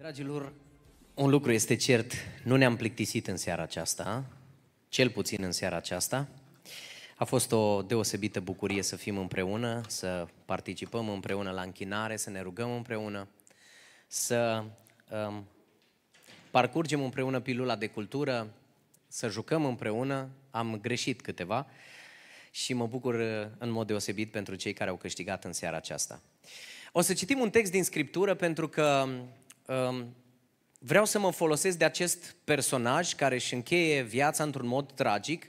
Dragilor, un lucru este cert, nu ne-am plictisit în seara aceasta, cel puțin în seara aceasta. A fost o deosebită bucurie să fim împreună, să participăm împreună la închinare, să ne rugăm împreună, să um, parcurgem împreună pilula de cultură, să jucăm împreună. Am greșit câteva și mă bucur uh, în mod deosebit pentru cei care au câștigat în seara aceasta. O să citim un text din Scriptură pentru că um, vreau să mă folosesc de acest personaj care își încheie viața într-un mod tragic,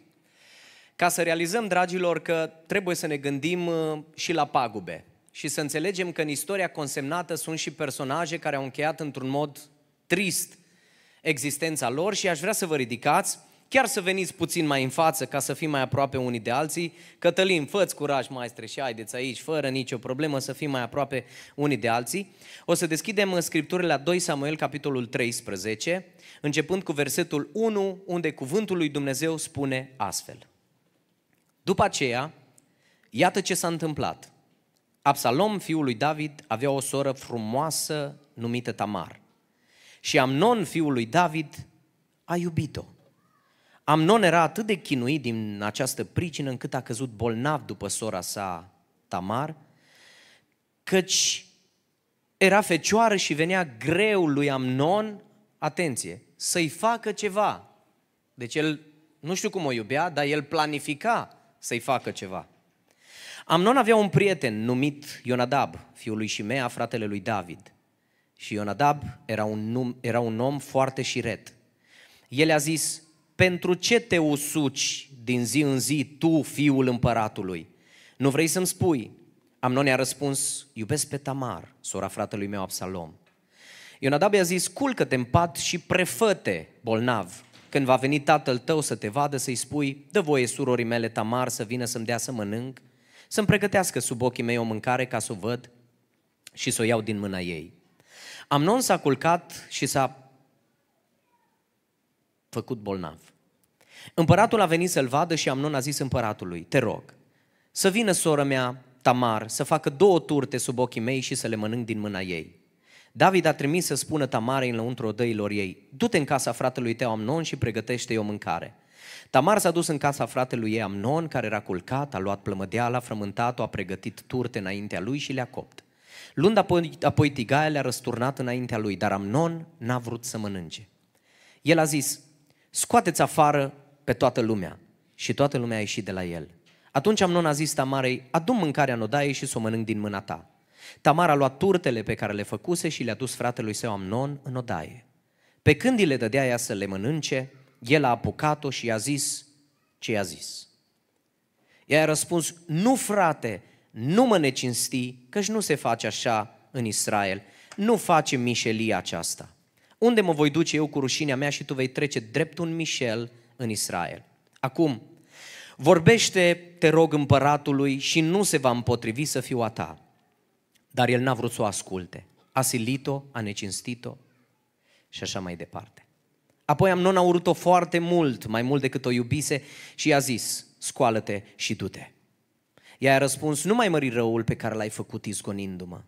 ca să realizăm, dragilor, că trebuie să ne gândim uh, și la pagube și să înțelegem că în istoria consemnată sunt și personaje care au încheiat într-un mod trist existența lor și aș vrea să vă ridicați chiar să veniți puțin mai în față ca să fim mai aproape unii de alții. Cătălin, făți curaj, maestre, și haideți aici, fără nicio problemă, să fim mai aproape unii de alții. O să deschidem în uh, Scripturile la 2 Samuel, capitolul 13, începând cu versetul 1, unde cuvântul lui Dumnezeu spune astfel. După aceea, iată ce s-a întâmplat. Absalom, fiul lui David, avea o soră frumoasă numită Tamar. Și Amnon, fiul lui David, a iubit-o. Amnon era atât de chinuit din această pricină încât a căzut bolnav după sora sa Tamar, căci era fecioară și venea greu lui Amnon, atenție, să-i facă ceva. Deci el, nu știu cum o iubea, dar el planifica să-i facă ceva. Amnon avea un prieten numit Ionadab, fiul lui Shimea, fratele lui David. Și Ionadab era un, num, era un om foarte șiret. El a zis, pentru ce te usuci din zi în zi tu, fiul împăratului? Nu vrei să-mi spui? Amnon i-a răspuns, iubesc pe Tamar, sora fratelui meu Absalom. Ionadab i-a zis, culcă-te în pat și prefăte bolnav. Când va veni tatăl tău să te vadă, să-i spui, dă voie surorii mele Tamar să vină să-mi dea să mănânc, să-mi pregătească sub ochii mei o mâncare ca să o văd și să o iau din mâna ei. Amnon s-a culcat și s-a făcut bolnav. Împăratul a venit să-l vadă și Amnon a zis împăratului, te rog, să vină sora mea Tamar să facă două turte sub ochii mei și să le mănânc din mâna ei. David a trimis să spună Tamarei lăuntru odăilor ei, du-te în casa fratelui tău Amnon și pregătește-i o mâncare. Tamar s-a dus în casa fratelui ei Amnon, care era culcat, a luat plămădeala, a frământat-o, a pregătit turte înaintea lui și le-a copt. Luând apoi, apoi tigaia, le-a răsturnat înaintea lui, dar Amnon n-a vrut să mănânce. El a zis, scoateți afară pe toată lumea. Și toată lumea a ieșit de la el. Atunci Amnon a zis Tamarei, adu mâncarea în odaie și să o mănânc din mâna ta. Tamar a luat turtele pe care le făcuse și le-a dus fratelui său Amnon în odaie. Pe când îi le dădea ea să le mănânce, el a apucat-o și i-a zis ce i-a zis. Ea i-a răspuns, nu frate, nu mă necinsti, căci nu se face așa în Israel, nu face mișelia aceasta. Unde mă voi duce eu cu rușinea mea și tu vei trece drept un mișel în Israel. Acum, vorbește, te rog, împăratului și nu se va împotrivi să fiu a ta. Dar el n-a vrut să o asculte. A silit-o, a necinstit-o și așa mai departe. Apoi Amnon a urât-o foarte mult, mai mult decât o iubise și i-a zis, scoală-te și du-te. Ea a răspuns, nu mai mări răul pe care l-ai făcut izgonindu-mă.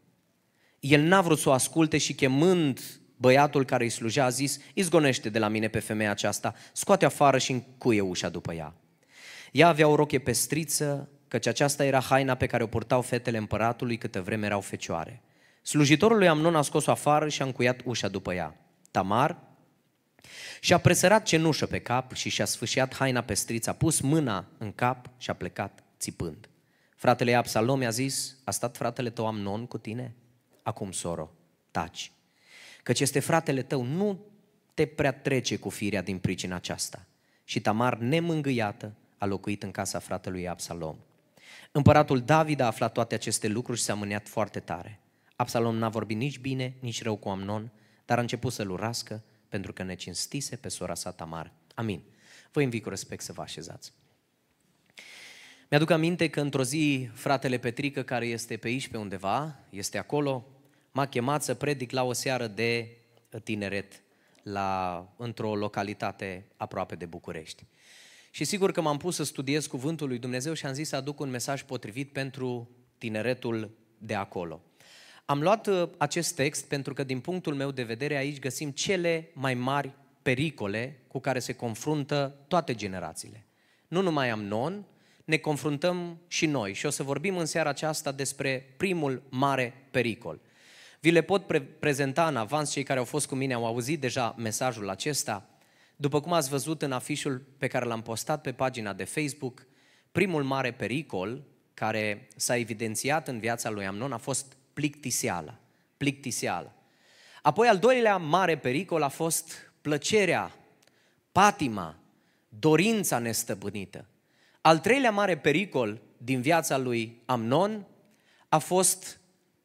El n-a vrut să o asculte și chemând Băiatul care îi slujea a zis, izgonește de la mine pe femeia aceasta, scoate afară și încuie ușa după ea. Ea avea o roche pestriță, căci aceasta era haina pe care o purtau fetele împăratului câtă vreme erau fecioare. Slujitorul lui Amnon a scos-o afară și a încuiat ușa după ea. Tamar și-a presărat cenușă pe cap și și-a sfâșiat haina pestriță, a pus mâna în cap și a plecat țipând. Fratele Absalom i-a zis, a stat fratele tău Amnon cu tine? Acum, soro, taci, căci este fratele tău, nu te prea trece cu firea din pricina aceasta. Și Tamar, nemângâiată, a locuit în casa fratelui Absalom. Împăratul David a aflat toate aceste lucruri și s-a mâniat foarte tare. Absalom n-a vorbit nici bine, nici rău cu Amnon, dar a început să-l urască pentru că ne cinstise pe sora sa Tamar. Amin. Vă invit cu respect să vă așezați. Mi-aduc aminte că într-o zi fratele Petrică, care este pe aici, pe undeva, este acolo, m-a chemat să predic la o seară de uh, tineret la, într-o localitate aproape de București. Și sigur că m-am pus să studiez cuvântul lui Dumnezeu și am zis să aduc un mesaj potrivit pentru tineretul de acolo. Am luat uh, acest text pentru că din punctul meu de vedere aici găsim cele mai mari pericole cu care se confruntă toate generațiile. Nu numai am non, ne confruntăm și noi și o să vorbim în seara aceasta despre primul mare pericol – vi le pot pre- prezenta în avans, cei care au fost cu mine au auzit deja mesajul acesta. După cum ați văzut în afișul pe care l-am postat pe pagina de Facebook, primul mare pericol care s-a evidențiat în viața lui Amnon a fost plictiseala. Plictiseala. Apoi al doilea mare pericol a fost plăcerea, patima, dorința nestăpânită. Al treilea mare pericol din viața lui Amnon a fost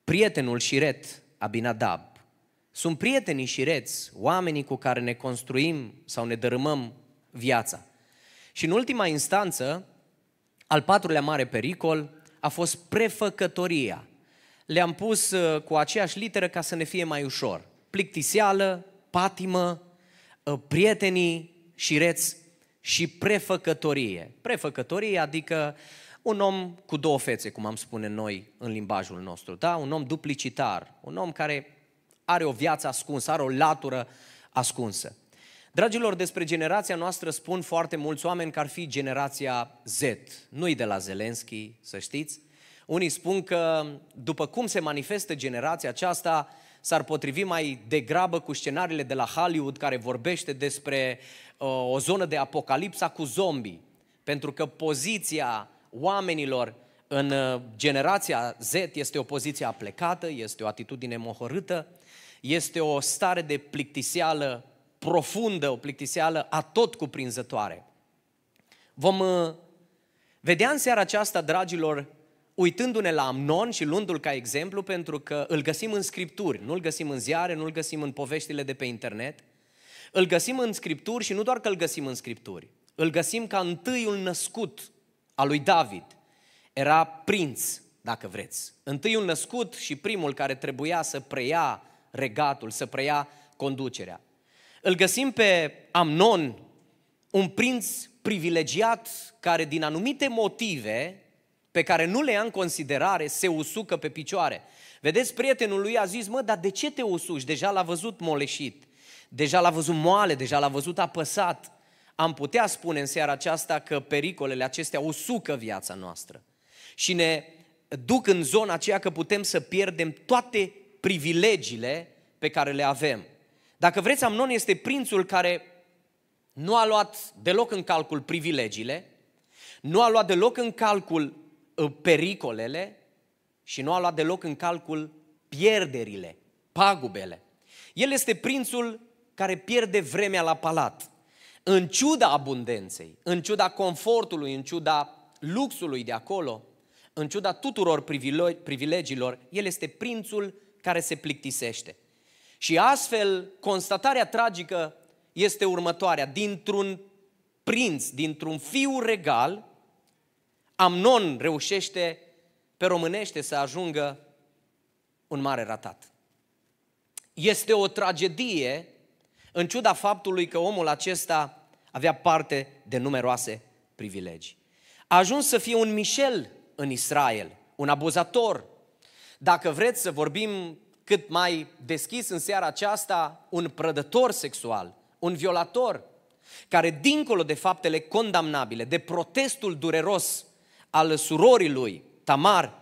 prietenul Șiret, Abinadab. Sunt prietenii și reți, oamenii cu care ne construim sau ne dărâmăm viața. Și în ultima instanță, al patrulea mare pericol a fost prefăcătoria. Le-am pus uh, cu aceeași literă ca să ne fie mai ușor. Plictiseală, patimă, uh, prietenii și reți și prefăcătorie. Prefăcătorie adică uh, un om cu două fețe, cum am spune noi în limbajul nostru, da? un om duplicitar, un om care are o viață ascunsă, are o latură ascunsă. Dragilor, despre generația noastră spun foarte mulți oameni că ar fi generația Z. Nu-i de la Zelenski, să știți. Unii spun că după cum se manifestă generația aceasta, s-ar potrivi mai degrabă cu scenariile de la Hollywood care vorbește despre uh, o zonă de apocalipsa cu zombi. Pentru că poziția oamenilor în uh, generația Z este o poziție aplecată, este o atitudine mohorâtă, este o stare de plictiseală profundă, o plictiseală atot cuprinzătoare. Vom uh, vedea în seara aceasta, dragilor, uitându-ne la Amnon și luându-l ca exemplu, pentru că îl găsim în scripturi, nu îl găsim în ziare, nu îl găsim în poveștile de pe internet, îl găsim în scripturi și nu doar că îl găsim în scripturi, îl găsim ca întâiul născut a lui David. Era prinț, dacă vreți. Întâiul născut și primul care trebuia să preia regatul, să preia conducerea. Îl găsim pe Amnon, un prinț privilegiat care din anumite motive pe care nu le ia în considerare, se usucă pe picioare. Vedeți, prietenul lui a zis, mă, dar de ce te usuci? Deja l-a văzut moleșit, deja l-a văzut moale, deja l-a văzut apăsat, am putea spune în seara aceasta că pericolele acestea usucă viața noastră și ne duc în zona aceea că putem să pierdem toate privilegiile pe care le avem. Dacă vreți, Amnon este prințul care nu a luat deloc în calcul privilegiile, nu a luat deloc în calcul uh, pericolele și nu a luat deloc în calcul pierderile, pagubele. El este prințul care pierde vremea la palat în ciuda abundenței, în ciuda confortului, în ciuda luxului de acolo, în ciuda tuturor privilegiilor, el este prințul care se plictisește. Și astfel, constatarea tragică este următoarea. Dintr-un prinț, dintr-un fiu regal, Amnon reușește pe românește să ajungă un mare ratat. Este o tragedie, în ciuda faptului că omul acesta avea parte de numeroase privilegii. A ajuns să fie un Michel în Israel, un abuzator. Dacă vreți să vorbim cât mai deschis în seara aceasta, un prădător sexual, un violator, care dincolo de faptele condamnabile, de protestul dureros al surorii lui, Tamar,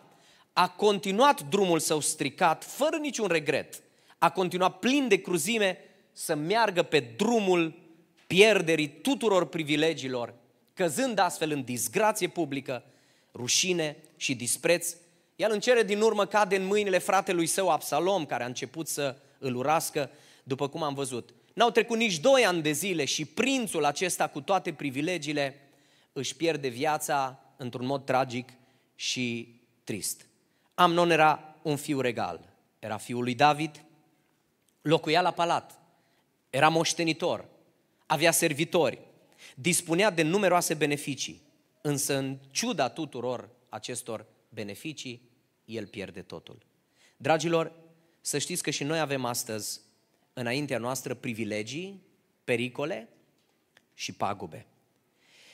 a continuat drumul său stricat, fără niciun regret, a continuat plin de cruzime să meargă pe drumul pierderii tuturor privilegiilor, căzând astfel în disgrație publică, rușine și dispreț, el în cele din urmă cade în mâinile fratelui său Absalom, care a început să îl urască, după cum am văzut. N-au trecut nici doi ani de zile și prințul acesta cu toate privilegiile își pierde viața într-un mod tragic și trist. Amnon era un fiu regal, era fiul lui David, locuia la palat, era moștenitor, avea servitori, dispunea de numeroase beneficii, însă în ciuda tuturor acestor beneficii, el pierde totul. Dragilor, să știți că și noi avem astăzi înaintea noastră privilegii, pericole și pagube.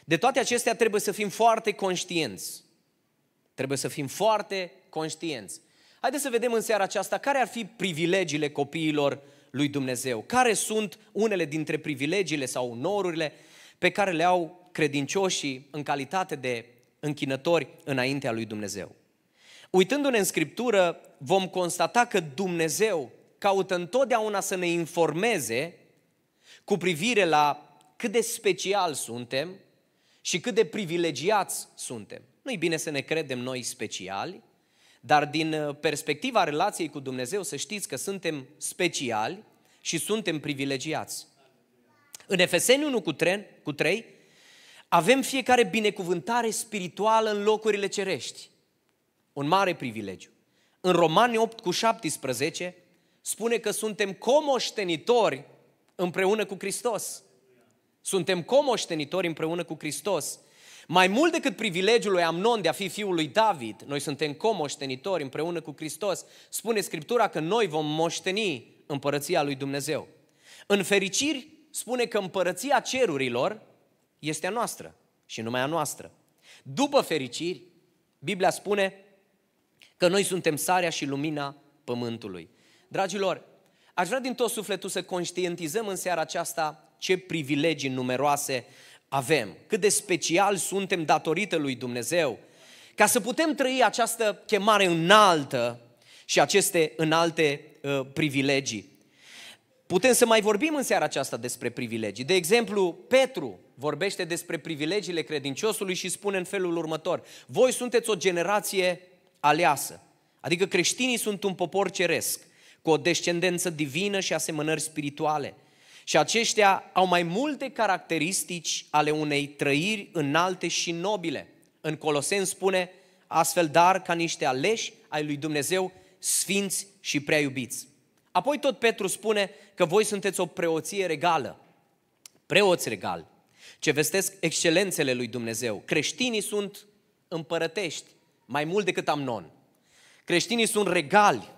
De toate acestea trebuie să fim foarte conștienți. Trebuie să fim foarte conștienți. Haideți să vedem în seara aceasta care ar fi privilegiile copiilor lui Dumnezeu. Care sunt unele dintre privilegiile sau onorurile pe care le au credincioșii în calitate de închinători înaintea lui Dumnezeu? Uitându-ne în Scriptură, vom constata că Dumnezeu caută întotdeauna să ne informeze cu privire la cât de special suntem și cât de privilegiați suntem. Nu-i bine să ne credem noi speciali, dar din uh, perspectiva relației cu Dumnezeu, să știți că suntem speciali și suntem privilegiați. În Efeseni 1 cu 3, cu 3 avem fiecare binecuvântare spirituală în locurile cerești. Un mare privilegiu. În Romani 8 cu 17 spune că suntem comoștenitori împreună cu Hristos. Suntem comoștenitori împreună cu Hristos. Mai mult decât privilegiul lui Amnon de a fi fiul lui David, noi suntem comoștenitori împreună cu Hristos. Spune Scriptura că noi vom moșteni împărăția lui Dumnezeu. În fericiri spune că împărăția cerurilor este a noastră și numai a noastră. După fericiri, Biblia spune că noi suntem sarea și lumina pământului. Dragilor, aș vrea din tot sufletul să conștientizăm în seara aceasta ce privilegii numeroase avem, cât de special suntem datorită lui Dumnezeu, ca să putem trăi această chemare înaltă și aceste înalte uh, privilegii. Putem să mai vorbim în seara aceasta despre privilegii. De exemplu, Petru vorbește despre privilegiile credinciosului și spune în felul următor: Voi sunteți o generație aleasă. Adică creștinii sunt un popor ceresc, cu o descendență divină și asemănări spirituale. Și aceștia au mai multe caracteristici ale unei trăiri înalte și nobile. În Coloseni spune, astfel dar ca niște aleși ai lui Dumnezeu, sfinți și prea iubiți. Apoi tot Petru spune că voi sunteți o preoție regală, preoți regali, ce vestesc excelențele lui Dumnezeu. Creștinii sunt împărătești, mai mult decât Amnon. Creștinii sunt regali,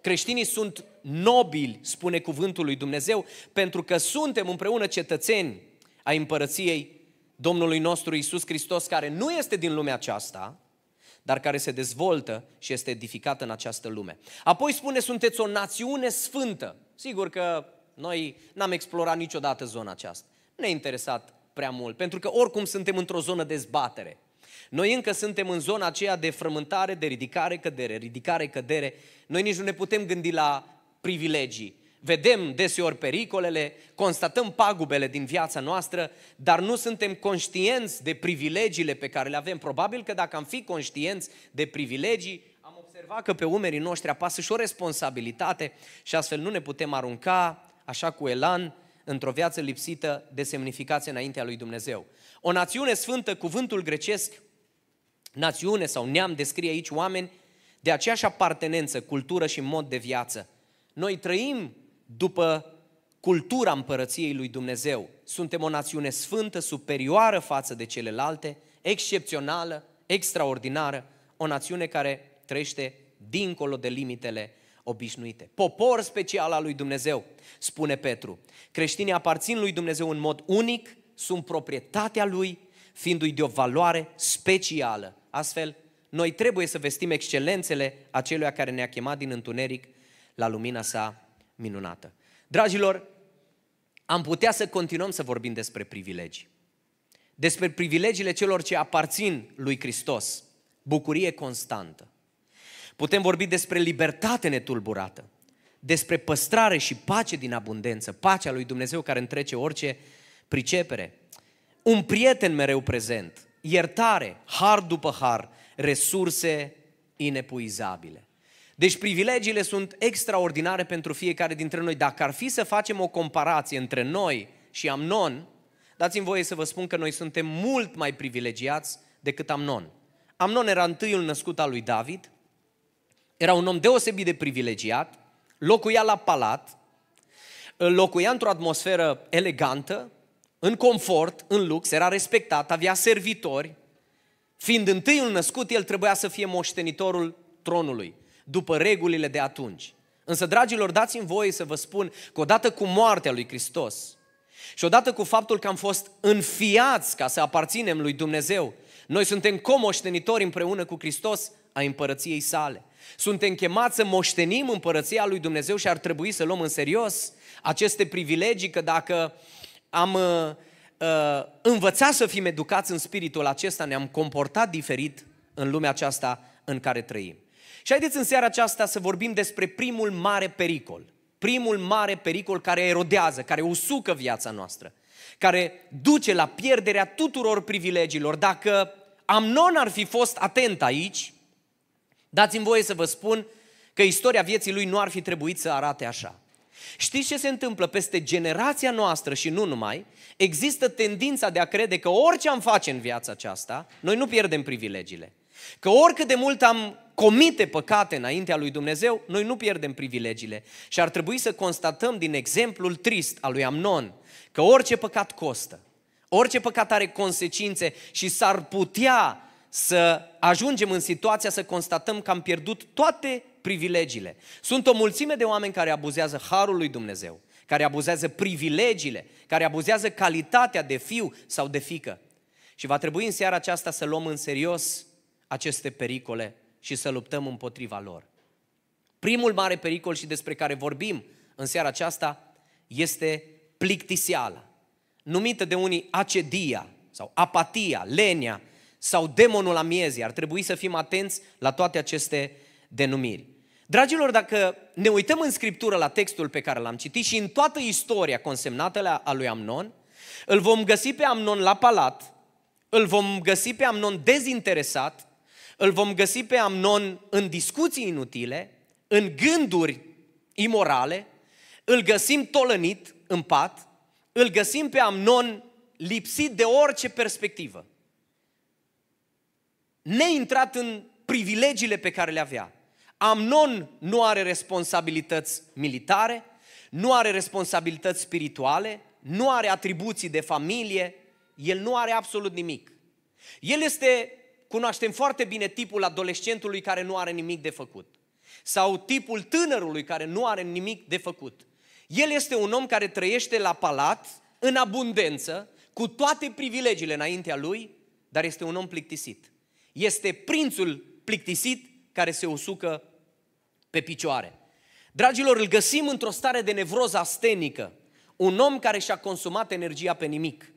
creștinii sunt nobili, spune cuvântul lui Dumnezeu, pentru că suntem împreună cetățeni ai împărăției Domnului nostru Isus Hristos, care nu este din lumea aceasta, dar care se dezvoltă și este edificată în această lume. Apoi spune, sunteți o națiune sfântă. Sigur că noi n-am explorat niciodată zona aceasta. Ne-a interesat prea mult, pentru că oricum suntem într-o zonă zbatere. Noi încă suntem în zona aceea de frământare, de ridicare, cădere, ridicare, cădere. Noi nici nu ne putem gândi la privilegii. Vedem deseori pericolele, constatăm pagubele din viața noastră, dar nu suntem conștienți de privilegiile pe care le avem. Probabil că dacă am fi conștienți de privilegii, am observat că pe umerii noștri apasă și o responsabilitate și astfel nu ne putem arunca așa cu elan într-o viață lipsită de semnificație înaintea lui Dumnezeu. O națiune sfântă, cuvântul grecesc, națiune sau neam descrie aici oameni de aceeași apartenență, cultură și mod de viață. Noi trăim după cultura împărăției lui Dumnezeu. Suntem o națiune sfântă, superioară față de celelalte, excepțională, extraordinară, o națiune care trăiește dincolo de limitele obișnuite. Popor special al lui Dumnezeu, spune Petru. Creștinii aparțin lui Dumnezeu în mod unic, sunt proprietatea lui, fiindu-i de o valoare specială. Astfel, noi trebuie să vestim excelențele acelui care ne-a chemat din întuneric la lumina sa minunată. Dragilor, am putea să continuăm să vorbim despre privilegii. Despre privilegiile celor ce aparțin lui Hristos. Bucurie constantă. Putem vorbi despre libertate netulburată, despre păstrare și pace din abundență, pacea lui Dumnezeu care întrece orice pricepere, un prieten mereu prezent, iertare, har după har, resurse inepuizabile. Deci privilegiile sunt extraordinare pentru fiecare dintre noi. Dacă ar fi să facem o comparație între noi și Amnon, dați-mi voie să vă spun că noi suntem mult mai privilegiați decât Amnon. Amnon era întâiul născut al lui David, era un om deosebit de privilegiat, locuia la palat, locuia într-o atmosferă elegantă, în confort, în lux, era respectat, avea servitori. Fiind întâiul născut, el trebuia să fie moștenitorul tronului după regulile de atunci. Însă, dragilor, dați-mi voie să vă spun că odată cu moartea lui Hristos și odată cu faptul că am fost înfiați ca să aparținem lui Dumnezeu, noi suntem comoștenitori împreună cu Hristos a împărăției sale. Suntem chemați să moștenim împărăția lui Dumnezeu și ar trebui să luăm în serios aceste privilegii, că dacă am uh, uh, învățat să fim educați în spiritul acesta, ne-am comportat diferit în lumea aceasta în care trăim. Și haideți în seara aceasta să vorbim despre primul mare pericol. Primul mare pericol care erodează, care usucă viața noastră, care duce la pierderea tuturor privilegiilor. Dacă Amnon ar fi fost atent aici, dați-mi voie să vă spun că istoria vieții lui nu ar fi trebuit să arate așa. Știți ce se întâmplă? Peste generația noastră și nu numai, există tendința de a crede că orice am face în viața aceasta, noi nu pierdem privilegiile. Că oricât de mult am comite păcate înaintea lui Dumnezeu, noi nu pierdem privilegiile. Și ar trebui să constatăm din exemplul trist al lui Amnon că orice păcat costă, orice păcat are consecințe și s-ar putea să ajungem în situația să constatăm că am pierdut toate privilegiile. Sunt o mulțime de oameni care abuzează harul lui Dumnezeu, care abuzează privilegiile, care abuzează calitatea de fiu sau de fică. Și va trebui în seara aceasta să luăm în serios aceste pericole și să luptăm împotriva lor. Primul mare pericol și despre care vorbim în seara aceasta este plictiseala, numită de unii acedia sau apatia, lenia sau demonul amiezii. Ar trebui să fim atenți la toate aceste denumiri. Dragilor, dacă ne uităm în Scriptură la textul pe care l-am citit și în toată istoria consemnată a lui Amnon, îl vom găsi pe Amnon la palat, îl vom găsi pe Amnon dezinteresat, îl vom găsi pe Amnon în discuții inutile, în gânduri imorale, îl găsim tolănit în pat, îl găsim pe Amnon lipsit de orice perspectivă. Neintrat în privilegiile pe care le avea. Amnon nu are responsabilități militare, nu are responsabilități spirituale, nu are atribuții de familie, el nu are absolut nimic. El este Cunoaștem foarte bine tipul adolescentului care nu are nimic de făcut. Sau tipul tânărului care nu are nimic de făcut. El este un om care trăiește la palat, în abundență, cu toate privilegiile înaintea lui, dar este un om plictisit. Este prințul plictisit care se usucă pe picioare. Dragilor, îl găsim într-o stare de nevroză astenică. Un om care și-a consumat energia pe nimic.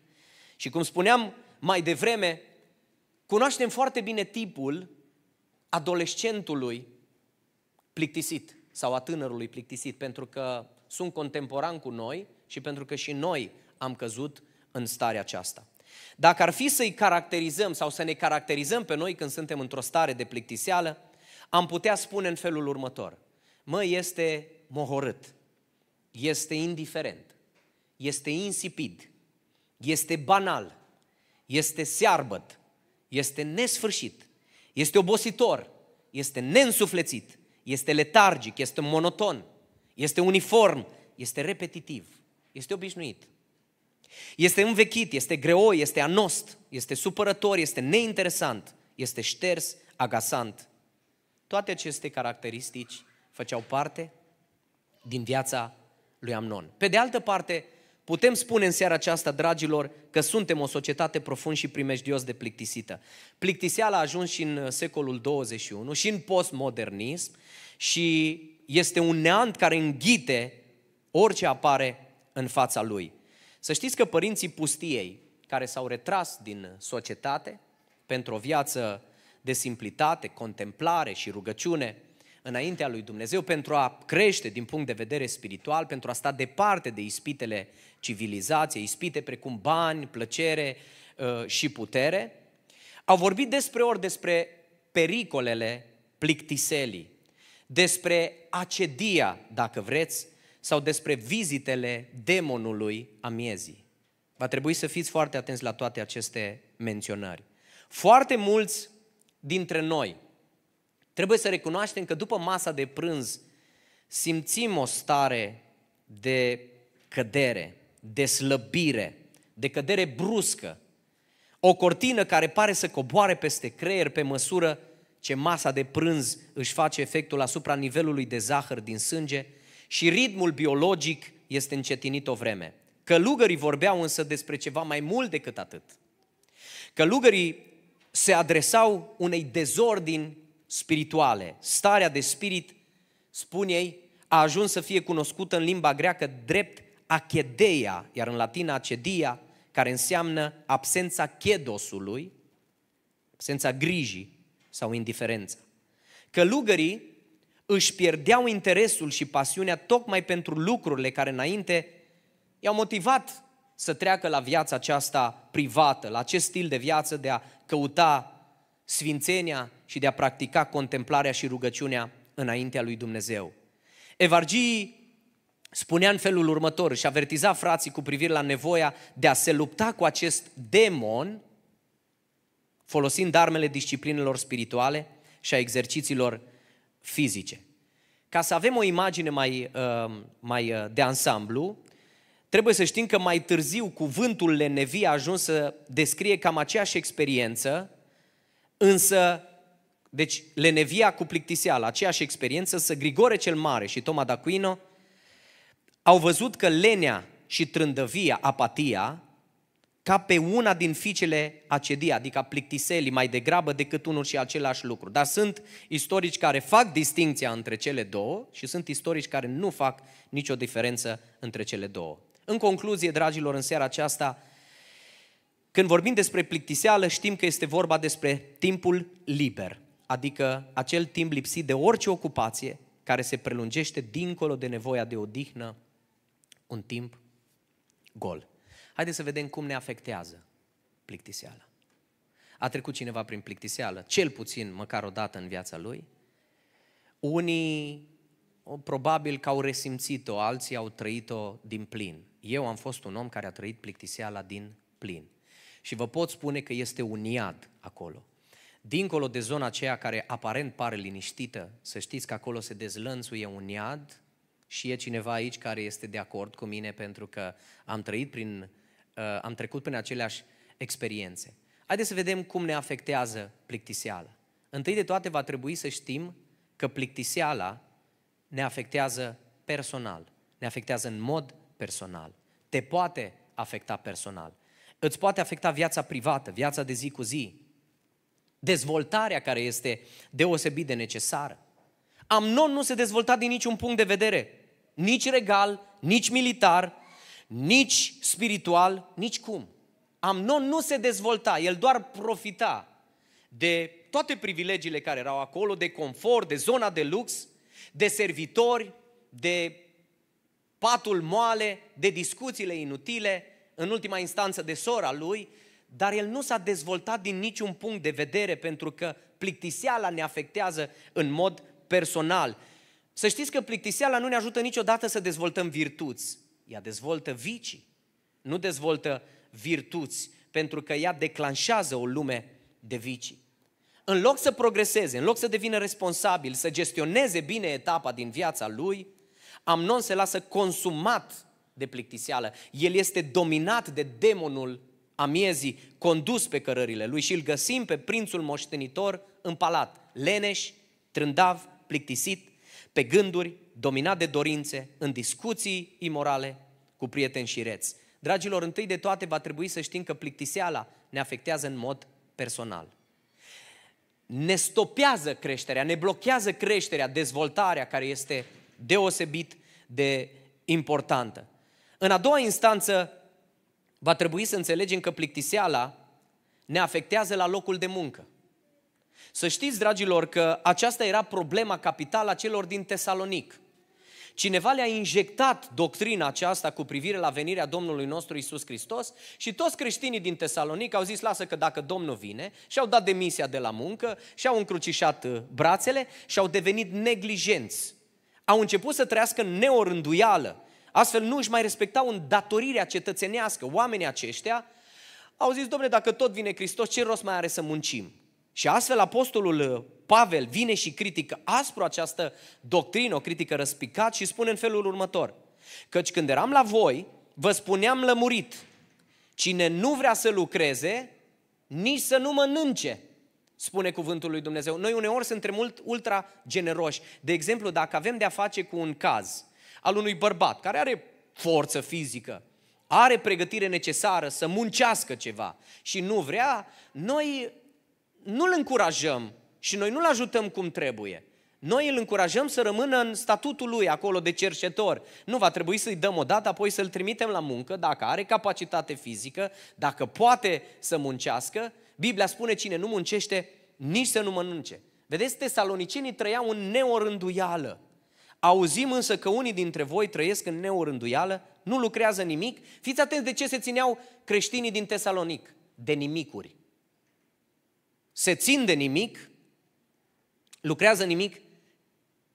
Și cum spuneam mai devreme, Cunoaștem foarte bine tipul adolescentului plictisit sau a tânărului plictisit, pentru că sunt contemporan cu noi și pentru că și noi am căzut în starea aceasta. Dacă ar fi să-i caracterizăm sau să ne caracterizăm pe noi când suntem într-o stare de plictiseală, am putea spune în felul următor. Mă, este mohorât, este indiferent, este insipid, este banal, este searbăt, este nesfârșit, este obositor, este neînsuflețit, este letargic, este monoton, este uniform, este repetitiv, este obișnuit. Este învechit, este greoi, este anost, este supărător, este neinteresant, este șters, agasant. Toate aceste caracteristici făceau parte din viața lui Amnon. Pe de altă parte, Putem spune în seara aceasta, dragilor, că suntem o societate profund și primejdios de plictisită. Plictiseala a ajuns și în uh, secolul 21 și în postmodernism și este un neant care înghite orice apare în fața lui. Să știți că părinții pustiei, care s-au retras din societate pentru o viață de simplitate, contemplare și rugăciune, înaintea lui Dumnezeu pentru a crește din punct de vedere spiritual, pentru a sta departe de ispitele civilizației, ispite precum bani, plăcere uh, și putere, au vorbit despre ori despre pericolele plictiselii, despre acedia, dacă vreți, sau despre vizitele demonului a miezii. Va trebui să fiți foarte atenți la toate aceste menționări. Foarte mulți dintre noi Trebuie să recunoaștem că după masa de prânz simțim o stare de cădere, de slăbire, de cădere bruscă, o cortină care pare să coboare peste creier pe măsură ce masa de prânz își face efectul asupra nivelului de zahăr din sânge și ritmul biologic este încetinit o vreme. Călugării vorbeau însă despre ceva mai mult decât atât. Călugării se adresau unei dezordini spirituale. Starea de spirit, spun ei, a ajuns să fie cunoscută în limba greacă drept achedeia, iar în latină acedia, care înseamnă absența chedosului, absența grijii sau indiferența. Călugării își pierdeau interesul și pasiunea tocmai pentru lucrurile care înainte i-au motivat să treacă la viața aceasta privată, la acest stil de viață de a căuta sfințenia și de a practica contemplarea și rugăciunea înaintea lui Dumnezeu. Evargii spunea în felul următor și avertiza frații cu privire la nevoia de a se lupta cu acest demon folosind armele disciplinelor spirituale și a exercițiilor fizice. Ca să avem o imagine mai, uh, mai uh, de ansamblu, trebuie să știm că mai târziu cuvântul lenevie a ajuns să descrie cam aceeași experiență Însă, deci lenevia cu plictiseala, aceeași experiență, să Grigore cel Mare și Toma d'Aquino au văzut că lenea și trândăvia, apatia, ca pe una din ficele acedia, adică a plictiselii, mai degrabă decât unul și același lucru. Dar sunt istorici care fac distinția între cele două și sunt istorici care nu fac nicio diferență între cele două. În concluzie, dragilor, în seara aceasta, când vorbim despre plictiseală, știm că este vorba despre timpul liber, adică acel timp lipsit de orice ocupație care se prelungește dincolo de nevoia de odihnă, un timp gol. Haideți să vedem cum ne afectează plictiseala. A trecut cineva prin plictiseală, cel puțin măcar o dată în viața lui. Unii probabil că au resimțit-o, alții au trăit-o din plin. Eu am fost un om care a trăit plictiseala din plin. Și vă pot spune că este un iad acolo. Dincolo de zona aceea care aparent pare liniștită, să știți că acolo se dezlănțuie un iad și e cineva aici care este de acord cu mine pentru că am trăit prin, uh, am trecut prin aceleași experiențe. Haideți să vedem cum ne afectează plictiseala. Întâi de toate va trebui să știm că plictiseala ne afectează personal, ne afectează în mod personal, te poate afecta personal îți poate afecta viața privată, viața de zi cu zi, dezvoltarea care este deosebit de necesară. Amnon nu se dezvolta din niciun punct de vedere, nici regal, nici militar, nici spiritual, nici cum. Amnon nu se dezvolta, el doar profita de toate privilegiile care erau acolo, de confort, de zona de lux, de servitori, de patul moale, de discuțiile inutile, în ultima instanță de sora lui, dar el nu s-a dezvoltat din niciun punct de vedere pentru că plictiseala ne afectează în mod personal. Să știți că plictiseala nu ne ajută niciodată să dezvoltăm virtuți. Ea dezvoltă vicii, nu dezvoltă virtuți, pentru că ea declanșează o lume de vicii. În loc să progreseze, în loc să devină responsabil, să gestioneze bine etapa din viața lui, Amnon se lasă consumat de plictiseală. El este dominat de demonul amiezii, condus pe cărările lui și îl găsim pe prințul moștenitor în palat, leneș, trândav, plictisit, pe gânduri, dominat de dorințe, în discuții imorale cu prieteni și reți. Dragilor, întâi de toate va trebui să știm că plictiseala ne afectează în mod personal. Ne stopează creșterea, ne blochează creșterea, dezvoltarea care este deosebit de importantă. În a doua instanță, va trebui să înțelegem că plictiseala ne afectează la locul de muncă. Să știți, dragilor, că aceasta era problema capitală a celor din Tesalonic. Cineva le-a injectat doctrina aceasta cu privire la venirea Domnului nostru Isus Hristos și toți creștinii din Tesalonic au zis, lasă că dacă Domnul vine, și-au dat demisia de la muncă, și-au încrucișat uh, brațele și-au devenit neglijenți. Au început să trăiască neorânduială Astfel nu își mai respectau datorirea cetățenească. Oamenii aceștia au zis, domnule, dacă tot vine Hristos, ce rost mai are să muncim? Și astfel apostolul uh, Pavel vine și critică aspru această doctrină, o critică răspicat și spune în felul următor. Căci când eram la voi, vă spuneam lămurit, cine nu vrea să lucreze, nici să nu mănânce, spune cuvântul lui Dumnezeu. Noi uneori suntem mult ultra generoși. De exemplu, dacă avem de-a face cu un caz – al unui bărbat care are forță fizică, are pregătire necesară să muncească ceva și nu vrea, noi nu-l încurajăm și noi nu-l ajutăm cum trebuie. Noi îl încurajăm să rămână în statutul lui acolo de cerșetor. Nu va trebui să-i dăm o dată, apoi să-l trimitem la muncă, dacă are capacitate fizică, dacă poate să muncească. Biblia spune cine nu muncește, nici să nu mănânce. Vedeți, tesalonicenii trăiau în neorânduială. Auzim însă că unii dintre voi trăiesc în neorânduială, nu lucrează nimic. Fiți atenți de ce se țineau creștinii din Tesalonic, de nimicuri. Se țin de nimic, lucrează nimic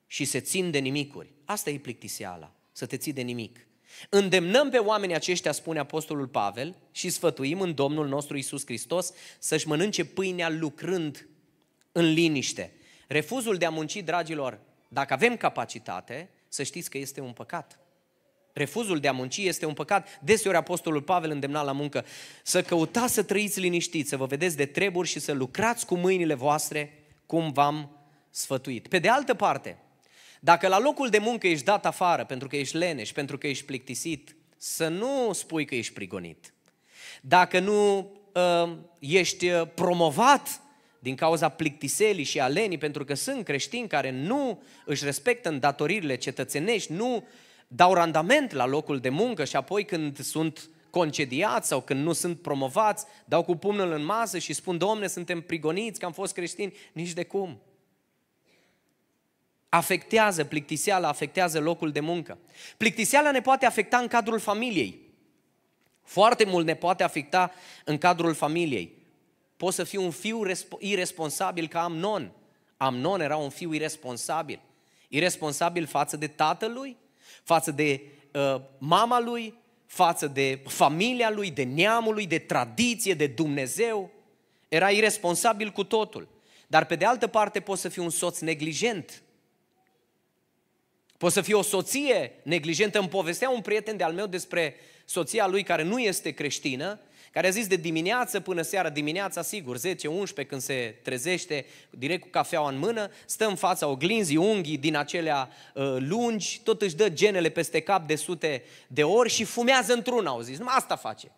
și se țin de nimicuri. Asta e plictiseala, să te ții de nimic. Îndemnăm pe oamenii aceștia, spune Apostolul Pavel, și sfătuim în Domnul nostru Isus Hristos să-și mănânce pâinea lucrând în liniște. Refuzul de a munci, dragilor, dacă avem capacitate, să știți că este un păcat. Refuzul de a munci este un păcat. Deseori Apostolul Pavel îndemna la muncă să căutați să trăiți liniștit, să vă vedeți de treburi și să lucrați cu mâinile voastre cum v-am sfătuit. Pe de altă parte, dacă la locul de muncă ești dat afară pentru că ești leneș, pentru că ești plictisit, să nu spui că ești prigonit. Dacă nu uh, ești ă, promovat din cauza plictiselii și alenii, pentru că sunt creștini care nu își respectă îndatoririle cetățenești, nu dau randament la locul de muncă și apoi când sunt concediați sau când nu sunt promovați, dau cu pumnul în masă și spun, domne, suntem prigoniți că am fost creștini, nici de cum. Afectează, plictiseala afectează locul de muncă. Plictiseala ne poate afecta în cadrul familiei. Foarte mult ne poate afecta în cadrul familiei pot să fiu un fiu irresponsabil ca Amnon. Amnon era un fiu irresponsabil. Irresponsabil față de tatălui, față de uh, mama lui, față de familia lui, de neamul lui, de tradiție, de Dumnezeu. Era irresponsabil cu totul. Dar pe de altă parte poți să fii un soț neglijent. Poți să fii o soție neglijentă. Îmi povestea un prieten de-al meu despre soția lui care nu este creștină care a zis de dimineață până seara, dimineața sigur, 10-11 când se trezește direct cu cafeaua în mână, stă în fața oglinzii, unghii din acelea uh, lungi, tot își dă genele peste cap de sute de ori și fumează într-una, au zis, numai asta face.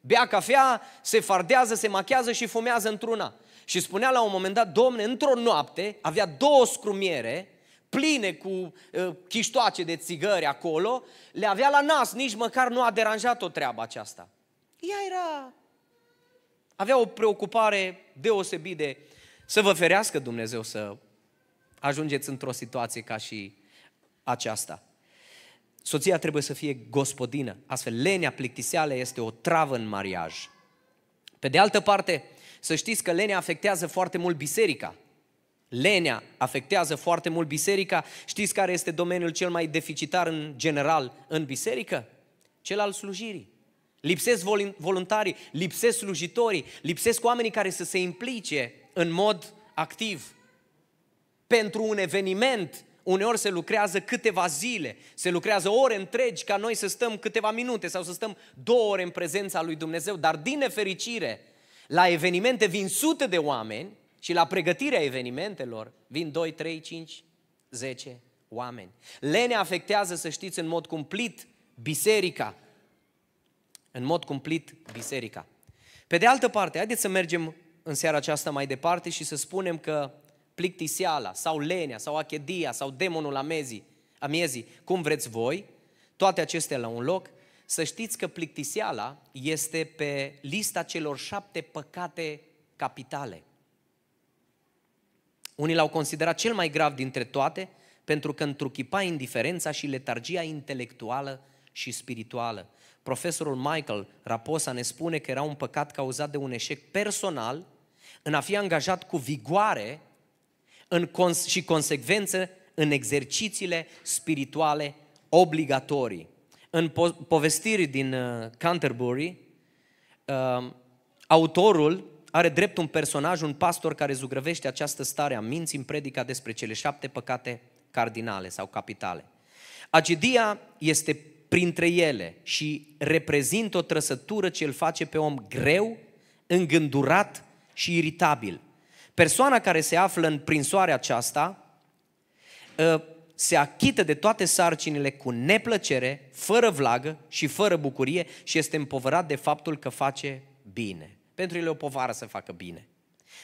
Bea cafea, se fardează, se machează și fumează într-una. Și spunea la un moment dat, domne, într-o noapte avea două scrumiere pline cu uh, chiștoace de țigări acolo, le avea la nas, nici măcar nu a deranjat o treaba aceasta. Ea era... Avea o preocupare deosebit de... Să vă ferească Dumnezeu să ajungeți într-o situație ca și aceasta. Soția trebuie să fie gospodină. Astfel, lenea plictiseală este o travă în mariaj. Pe de altă parte, să știți că lenea afectează foarte mult biserica. Lenea afectează foarte mult biserica. Știți care este domeniul cel mai deficitar în general în biserică? Cel al slujirii. Lipsesc voluntarii, lipsesc slujitorii, lipsesc oamenii care să se implice în mod activ. Pentru un eveniment, uneori se lucrează câteva zile, se lucrează ore întregi ca noi să stăm câteva minute sau să stăm două ore în prezența lui Dumnezeu, dar din nefericire, la evenimente vin sute de oameni și la pregătirea evenimentelor vin 2, 3, 5, 10 oameni. Lenea afectează, să știți, în mod cumplit biserica în mod cumplit biserica. Pe de altă parte, haideți să mergem în seara aceasta mai departe și să spunem că plictiseala sau lenea sau achedia sau demonul amezii, amiezii, cum vreți voi, toate acestea la un loc, să știți că plictiseala este pe lista celor șapte păcate capitale. Unii l-au considerat cel mai grav dintre toate, pentru că întruchipa indiferența și letargia intelectuală și spirituală. Profesorul Michael Raposa ne spune că era un păcat cauzat de un eșec personal în a fi angajat cu vigoare în cons- și consecvență în exercițiile spirituale obligatorii. În po- povestiri din uh, Canterbury, uh, autorul are drept un personaj, un pastor care zugrăvește această stare a minții în predica despre cele șapte păcate cardinale sau capitale. Agidia este printre ele și reprezintă o trăsătură ce îl face pe om greu, îngândurat și iritabil. Persoana care se află în prinsoarea aceasta ă, se achită de toate sarcinile cu neplăcere, fără vlagă și fără bucurie și este împovărat de faptul că face bine. Pentru el e o povară să facă bine.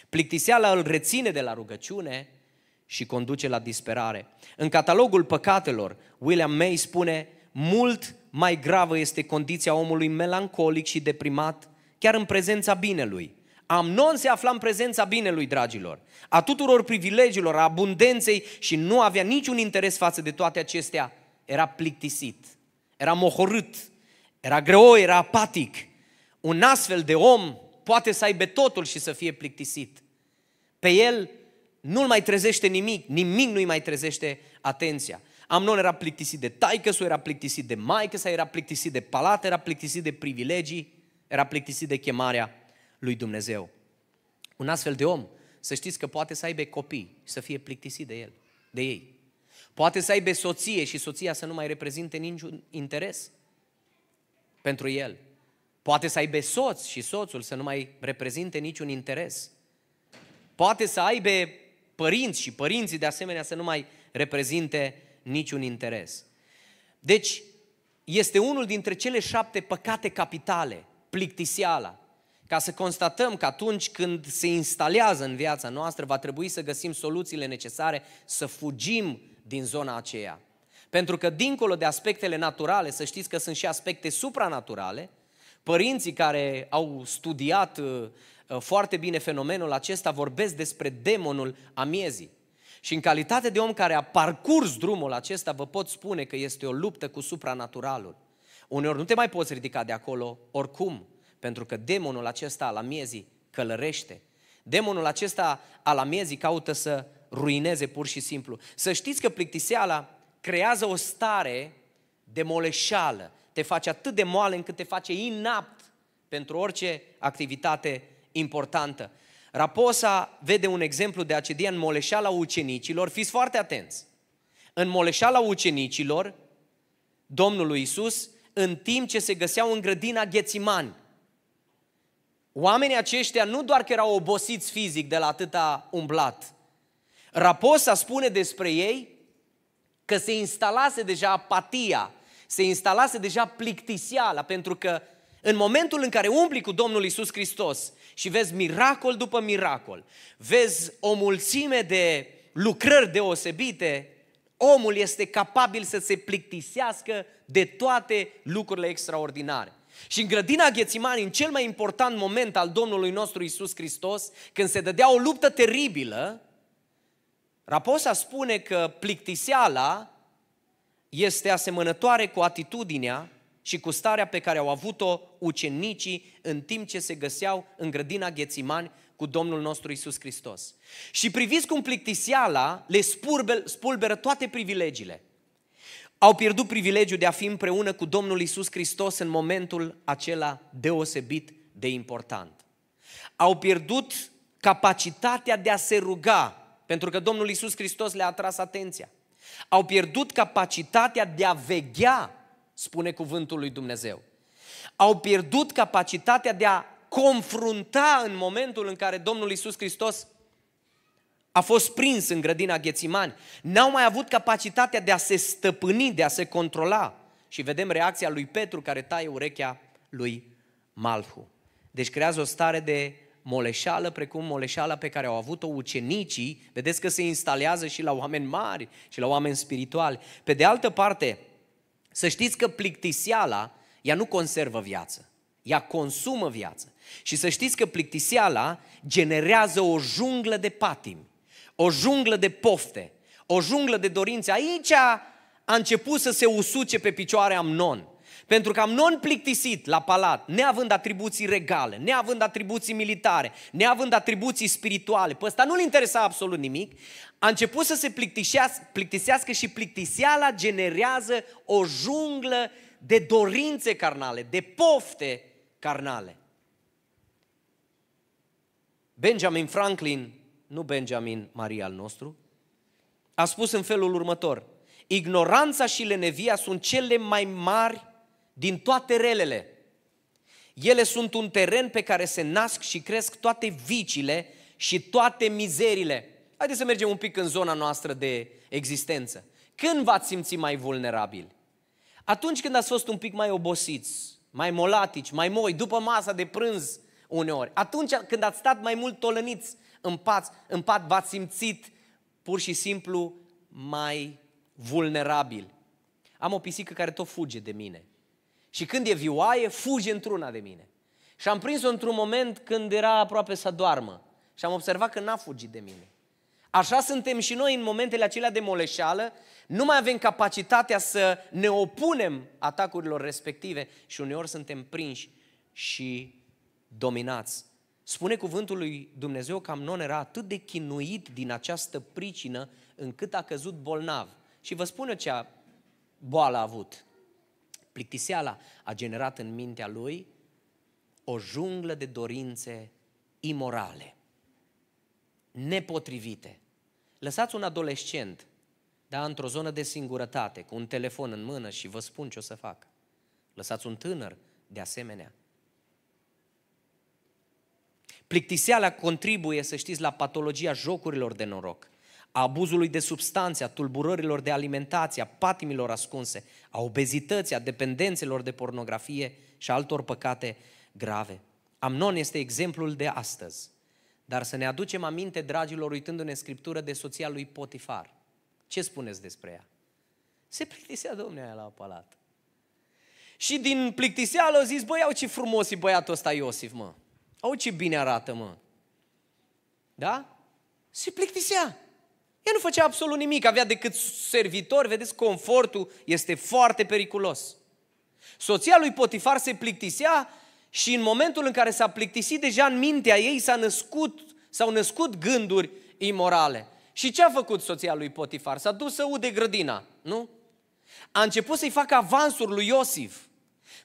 Plictiseala îl reține de la rugăciune și conduce la disperare. În catalogul păcatelor, William May spune mult mai gravă este condiția omului melancolic și deprimat, chiar în prezența binelui. Amnon se afla în prezența binelui, dragilor, a tuturor privilegiilor, a abundenței și nu avea niciun interes față de toate acestea. Era plictisit, era mohorât, era greoi, era apatic. Un astfel de om poate să aibă totul și să fie plictisit. Pe el nu-l mai trezește nimic, nimic nu-i mai trezește atenția. Amnon era plictisit de taică era plictisit de maică sau era plictisit de palat, era plictisit de privilegii, era plictisit de chemarea lui Dumnezeu. Un astfel de om, să știți că poate să aibă copii și să fie plictisit de el, de ei. Poate să aibă soție și soția să nu mai reprezinte niciun interes pentru el. Poate să aibă soț și soțul să nu mai reprezinte niciun interes. Poate să aibă părinți și părinții de asemenea să nu mai reprezinte niciun interes. Deci, este unul dintre cele șapte păcate capitale, plictiseala, ca să constatăm că atunci când se instalează în viața noastră, va trebui să găsim soluțiile necesare să fugim din zona aceea. Pentru că dincolo de aspectele naturale, să știți că sunt și aspecte supranaturale, părinții care au studiat uh, foarte bine fenomenul acesta vorbesc despre demonul amiezii. Și în calitate de om care a parcurs drumul acesta, vă pot spune că este o luptă cu supranaturalul. Uneori nu te mai poți ridica de acolo, oricum, pentru că demonul acesta al amiezii călărește. Demonul acesta al amiezii caută să ruineze pur și simplu. Să știți că plictiseala creează o stare de moleșală. Te face atât de moale încât te face inapt pentru orice activitate importantă. Raposa vede un exemplu de acedia în moleșala ucenicilor. Fiți foarte atenți! În moleșala ucenicilor, Domnului Isus, în timp ce se găseau în grădina Ghețiman, Oamenii aceștia nu doar că erau obosiți fizic de la atâta umblat. Raposa spune despre ei că se instalase deja apatia, se instalase deja plictiseala, pentru că în momentul în care umbli cu Domnul Isus Hristos și vezi miracol după miracol. Vezi o mulțime de lucrări deosebite. Omul este capabil să se plictisească de toate lucrurile extraordinare. Și în grădina Ghețimani, în cel mai important moment al Domnului nostru Isus Hristos, când se dădea o luptă teribilă, Raposa spune că plictiseala este asemănătoare cu atitudinea și cu starea pe care au avut-o ucenicii în timp ce se găseau în grădina Ghețimani cu Domnul nostru Isus Hristos. Și priviți cum plictiseala le spulberă toate privilegiile. Au pierdut privilegiul de a fi împreună cu Domnul Isus Hristos în momentul acela deosebit de important. Au pierdut capacitatea de a se ruga, pentru că Domnul Isus Hristos le-a atras atenția. Au pierdut capacitatea de a veghea spune cuvântul lui Dumnezeu. Au pierdut capacitatea de a confrunta în momentul în care Domnul Isus Hristos a fost prins în grădina Ghețimani. N-au mai avut capacitatea de a se stăpâni, de a se controla. Și vedem reacția lui Petru care taie urechea lui Malhu. Deci creează o stare de moleșală, precum moleșala pe care au avut-o ucenicii. Vedeți că se instalează și la oameni mari și la oameni spirituali. Pe de altă parte, să știți că plictiseala, ea nu conservă viață, ea consumă viață. Și să știți că plictiseala generează o junglă de patimi, o junglă de pofte, o junglă de dorințe. Aici a început să se usuce pe picioare Amnon. Pentru că non plictisit la palat, neavând atribuții regale, neavând atribuții militare, neavând atribuții spirituale, pe ăsta nu-l interesa absolut nimic, a început să se plictisească, plictisească și plictiseala generează o junglă de dorințe carnale, de pofte carnale. Benjamin Franklin, nu Benjamin Maria al nostru, a spus în felul următor, ignoranța și lenevia sunt cele mai mari din toate relele. Ele sunt un teren pe care se nasc și cresc toate vicile și toate mizerile. Haideți să mergem un pic în zona noastră de existență. Când v-ați simțit mai vulnerabil, Atunci când ați fost un pic mai obosiți, mai molatici, mai moi, după masa de prânz uneori. Atunci când ați stat mai mult tolăniți în pat, în pat v-ați simțit pur și simplu mai vulnerabil. Am o pisică care tot fuge de mine. Și când e vioaie, fuge într-una de mine. Și am prins-o într-un moment când era aproape să doarmă. Și am observat că n-a fugit de mine. Așa suntem și noi în momentele acelea de moleșeală, nu mai avem capacitatea să ne opunem atacurilor respective și uneori suntem prinși și dominați. Spune cuvântul lui Dumnezeu că Amnon era atât de chinuit din această pricină încât a căzut bolnav. Și vă spun eu ce boală a avut. Plictiseala a generat în mintea lui o junglă de dorințe imorale, nepotrivite. Lăsați un adolescent, da, într-o zonă de singurătate, cu un telefon în mână și vă spun ce o să fac. Lăsați un tânăr, de asemenea. Plictiseala contribuie, să știți, la patologia jocurilor de noroc a abuzului de substanțe, a tulburărilor de alimentație, a patimilor ascunse, a obezității, a dependențelor de pornografie și altor păcate grave. Amnon este exemplul de astăzi. Dar să ne aducem aminte, dragilor, uitându-ne în scriptură de soția lui Potifar. Ce spuneți despre ea? Se plictisea domnul la palat. Și din plictiseală au zis, băi, au ce frumos e băiatul ăsta Iosif, mă. Au ce bine arată, mă. Da? Se plictisea. Ea nu făcea absolut nimic, avea decât servitor, vedeți, confortul este foarte periculos. Soția lui Potifar se plictisea și în momentul în care s-a plictisit, deja în mintea ei s-a născut, s-au născut gânduri imorale. Și ce a făcut soția lui Potifar? S-a dus să ude grădina, nu? A început să-i facă avansuri lui Iosif.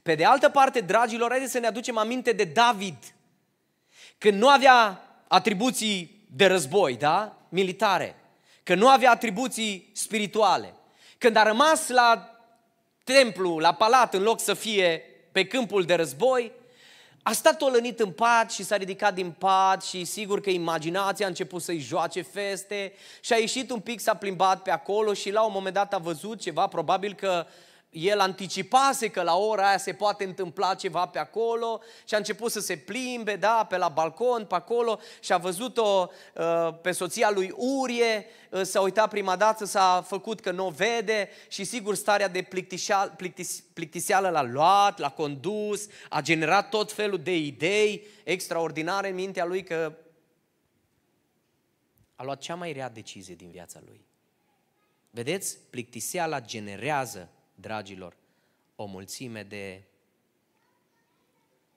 Pe de altă parte, dragilor, haideți să ne aducem aminte de David. Când nu avea atribuții de război, da? Militare că nu avea atribuții spirituale. Când a rămas la templu, la palat, în loc să fie pe câmpul de război, a stat olănit în pat și s-a ridicat din pat și sigur că imaginația a început să-i joace feste și a ieșit un pic, s-a plimbat pe acolo și la un moment dat a văzut ceva, probabil că uh, el anticipase că la ora aia se poate întâmpla ceva pe acolo și a început să se plimbe, da, pe la balcon, pe acolo și a văzut-o uh, pe soția lui Urie, uh, s-a uitat prima dată, s-a făcut că nu o vede și sigur starea de plictis, plictiseală l-a luat, l-a condus, a generat tot felul de idei extraordinare în mintea lui că a luat cea mai rea decizie din viața lui. Vedeți? Plictiseala generează dragilor, o mulțime de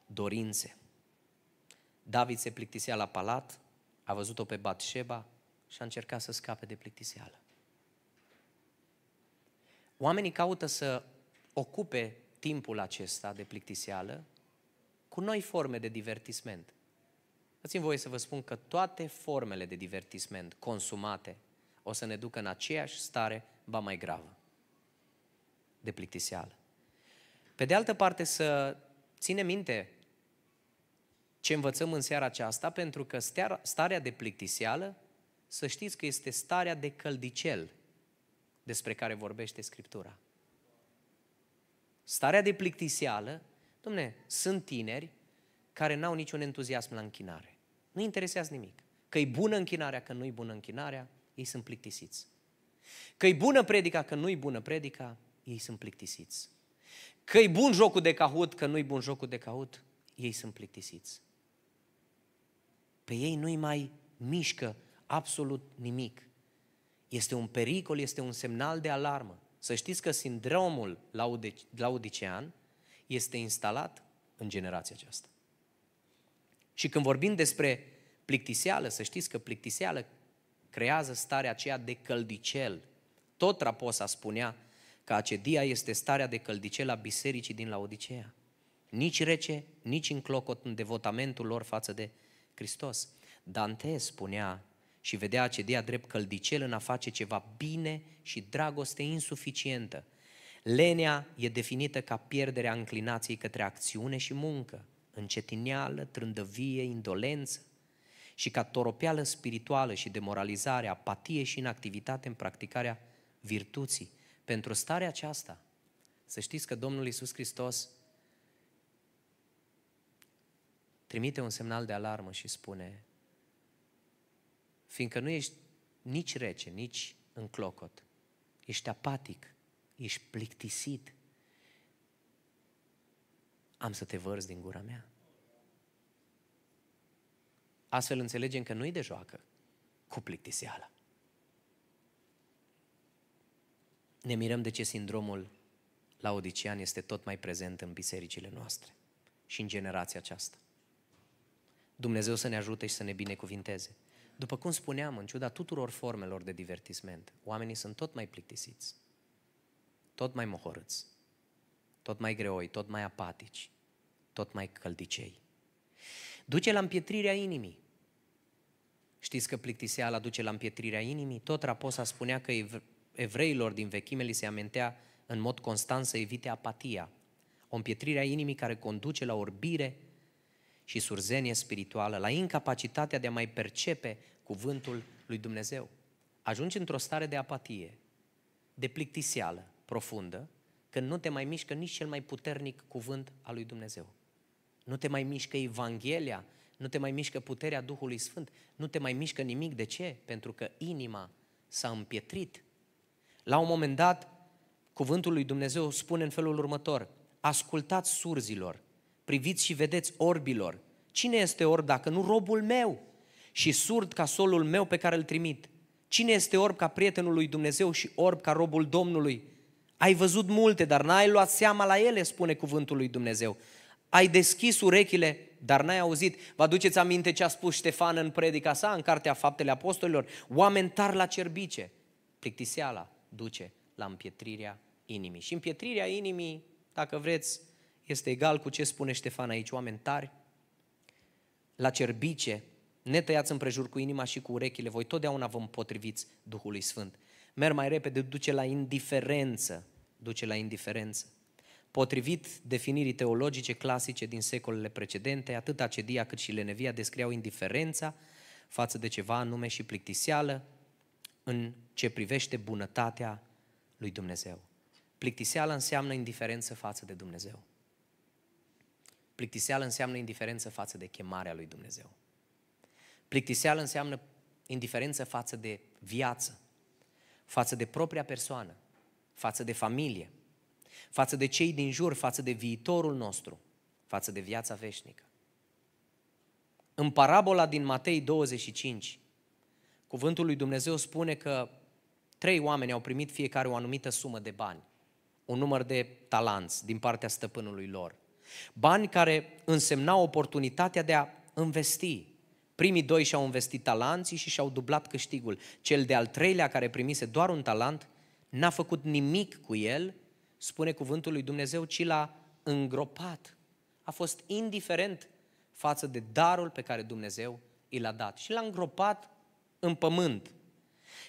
dorințe. David se plictisea la palat, a văzut-o pe Batșeba și a încercat să scape de plictiseală. Oamenii caută să ocupe timpul acesta de plictiseală cu noi forme de divertisment. Dați-mi voie să vă spun că toate formele de divertisment consumate o să ne ducă în aceeași stare, ba mai gravă de plictiseală. Pe de altă parte, să ținem minte ce învățăm în seara aceasta, pentru că starea de plictiseală, să știți că este starea de căldicel despre care vorbește Scriptura. Starea de plictiseală, domne, sunt tineri care n-au niciun entuziasm la închinare. Nu interesează nimic. că e bună închinarea, că nu-i bună închinarea, ei sunt plictisiți. că e bună predica, că nu-i bună predica, ei sunt plictisiți. că e bun jocul de cahut, că nu-i bun jocul de cahut, ei sunt plictisiți. Pe ei nu-i mai mișcă absolut nimic. Este un pericol, este un semnal de alarmă. Să știți că sindromul laudicean este instalat în generația aceasta. Și când vorbim despre plictiseală, să știți că plictiseală creează starea aceea de căldicel. Tot Raposa spunea că acedia este starea de căldicel bisericii din Laodicea. Nici rece, nici clocot în devotamentul lor față de Hristos. Dante spunea și vedea acedia drept căldicel în a face ceva bine și dragoste insuficientă. Lenea e definită ca pierderea înclinației către acțiune și muncă, încetineală, trândăvie, indolență și ca toropeală spirituală și demoralizare, apatie și inactivitate în practicarea virtuții. Pentru starea aceasta, să știți că Domnul Iisus Hristos trimite un semnal de alarmă și spune, fiindcă nu ești nici rece, nici în clocot, ești apatic, ești plictisit, am să te vărs din gura mea. Astfel înțelegem că nu-i de joacă cu plictiseala. ne mirăm de ce sindromul laodician este tot mai prezent în bisericile noastre și în generația aceasta. Dumnezeu să ne ajute și să ne binecuvinteze. După cum spuneam, în ciuda tuturor formelor de divertisment, oamenii sunt tot mai plictisiți, tot mai mohorâți, tot mai greoi, tot mai apatici, tot mai căldicei. Duce la împietrirea inimii. Știți că plictiseala duce la împietrirea inimii? Tot Raposa spunea că evreilor din vechime li se amintea în mod constant să evite apatia, o împietrire a inimii care conduce la orbire și surzenie spirituală, la incapacitatea de a mai percepe cuvântul lui Dumnezeu. Ajungi într-o stare de apatie, de plictiseală profundă, când nu te mai mișcă nici cel mai puternic cuvânt al lui Dumnezeu. Nu te mai mișcă Evanghelia, nu te mai mișcă puterea Duhului Sfânt, nu te mai mișcă nimic. De ce? Pentru că inima s-a împietrit la un moment dat, cuvântul lui Dumnezeu spune în felul următor, ascultați surzilor, priviți și vedeți orbilor. Cine este orb dacă nu robul meu? Și surd ca solul meu pe care îl trimit. Cine este orb ca prietenul lui Dumnezeu și orb ca robul Domnului? Ai văzut multe, dar n-ai luat seama la ele, spune cuvântul lui Dumnezeu. Ai deschis urechile, dar n-ai auzit. Vă aduceți aminte ce a spus Ștefan în predica sa, în Cartea Faptele Apostolilor? Oameni tari la cerbice, plictiseala, duce la împietrirea inimii. Și împietrirea inimii, dacă vreți, este egal cu ce spune Ștefan aici, oameni tari, la cerbice, tăiați împrejur cu inima și cu urechile, voi totdeauna vă împotriviți Duhului Sfânt. Merg mai repede, duce la indiferență, duce la indiferență. Potrivit definirii teologice clasice din secolele precedente, atât acedia cât și lenevia descriau indiferența față de ceva anume și plictiseală în ce privește bunătatea lui Dumnezeu. Plictiseală înseamnă indiferență față de Dumnezeu. Plictiseală înseamnă indiferență față de chemarea lui Dumnezeu. Plictiseală înseamnă indiferență față de viață, față de propria persoană, față de familie, față de cei din jur, față de viitorul nostru, față de viața veșnică. În parabola din Matei 25, cuvântul lui Dumnezeu spune că trei oameni au primit fiecare o anumită sumă de bani, un număr de talanți din partea stăpânului lor. Bani care însemnau oportunitatea de a investi. Primii doi și-au investit talanții și și-au dublat câștigul. Cel de-al treilea care primise doar un talent, n-a făcut nimic cu el, spune cuvântul lui Dumnezeu, ci l-a îngropat. A fost indiferent față de darul pe care Dumnezeu i l-a dat. Și l-a îngropat în pământ.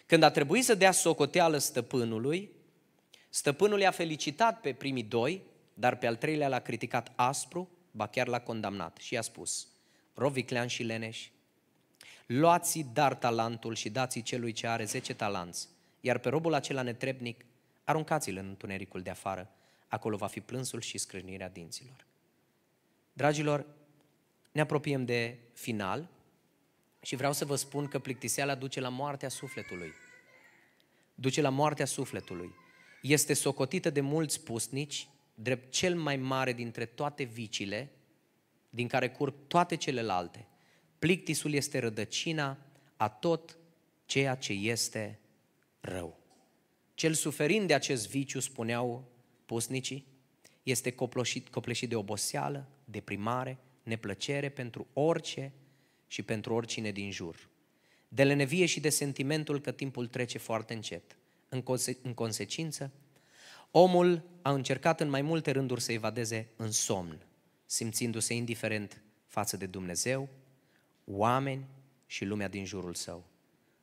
Când a trebuit să dea socoteală stăpânului, stăpânul i-a felicitat pe primii doi, dar pe al treilea l-a criticat aspru, ba chiar l-a condamnat și i-a spus, Roviclean și Leneș, luați dar talentul și dați celui ce are zece talanți, iar pe robul acela netrebnic aruncați-l în întunericul de afară, acolo va fi plânsul și scrânirea dinților. Dragilor, ne apropiem de final și vreau să vă spun că plictiseala duce la moartea sufletului. Duce la moartea sufletului. Este socotită de mulți pusnici drept cel mai mare dintre toate vicile, din care curg toate celelalte. Plictisul este rădăcina a tot ceea ce este rău. Cel suferind de acest viciu, spuneau pusnicii, este coploșit, copleșit de oboseală, deprimare, neplăcere pentru orice și pentru oricine din jur. De lenevie și de sentimentul că timpul trece foarte încet. În, conse- în consecință, omul a încercat în mai multe rânduri să evadeze în somn, simțindu-se indiferent față de Dumnezeu, oameni și lumea din jurul său.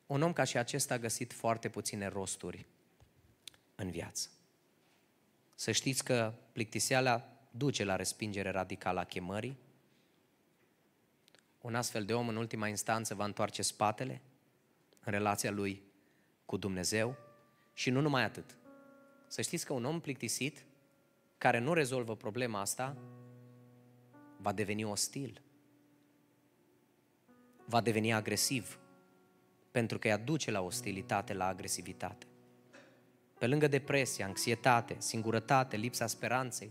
Un om ca și acesta a găsit foarte puține rosturi în viață. Să știți că plictiseala duce la respingere radicală a chemării, un astfel de om în ultima instanță va întoarce spatele în relația lui cu Dumnezeu și nu numai atât. Să știți că un om plictisit care nu rezolvă problema asta va deveni ostil, va deveni agresiv, pentru că îi aduce la ostilitate, la agresivitate. Pe lângă depresie, anxietate, singurătate, lipsa speranței,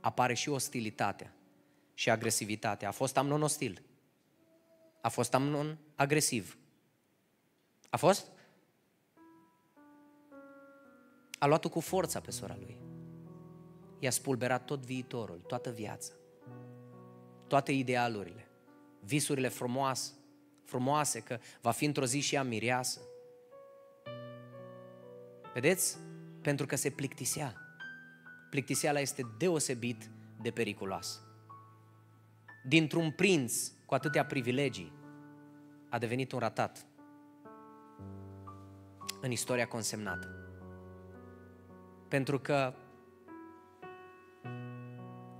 apare și ostilitatea și agresivitatea. A fost Amnon ostil. A fost Amnon agresiv? A fost? A luat-o cu forța pe sora lui. I-a spulberat tot viitorul, toată viața, toate idealurile, visurile frumoase, frumoase că va fi într-o zi și ea mireasă. Vedeți? Pentru că se plictisea. Plictiseala este deosebit de periculoasă dintr-un prinț cu atâtea privilegii, a devenit un ratat în istoria consemnată. Pentru că